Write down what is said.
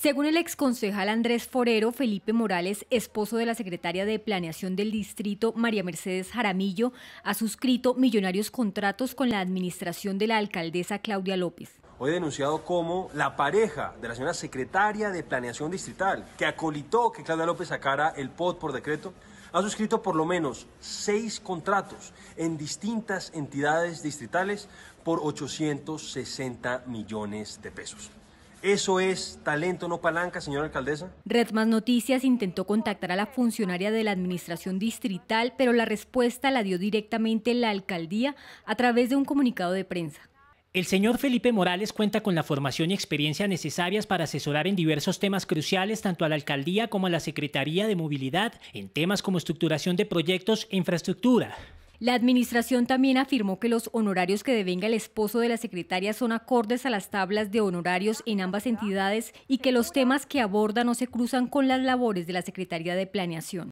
Según el exconcejal Andrés Forero, Felipe Morales, esposo de la secretaria de Planeación del Distrito, María Mercedes Jaramillo, ha suscrito millonarios contratos con la administración de la alcaldesa Claudia López. Hoy he denunciado como la pareja de la señora secretaria de Planeación Distrital, que acolitó que Claudia López sacara el POT por decreto, ha suscrito por lo menos seis contratos en distintas entidades distritales por 860 millones de pesos. ¿Eso es talento, no palanca, señora alcaldesa? Red Más Noticias intentó contactar a la funcionaria de la administración distrital, pero la respuesta la dio directamente la alcaldía a través de un comunicado de prensa. El señor Felipe Morales cuenta con la formación y experiencia necesarias para asesorar en diversos temas cruciales tanto a la alcaldía como a la Secretaría de Movilidad en temas como estructuración de proyectos e infraestructura, la administración también afirmó que los honorarios que devenga el esposo de la secretaria son acordes a las tablas de honorarios en ambas entidades y que los temas que aborda no se cruzan con las labores de la Secretaría de Planeación.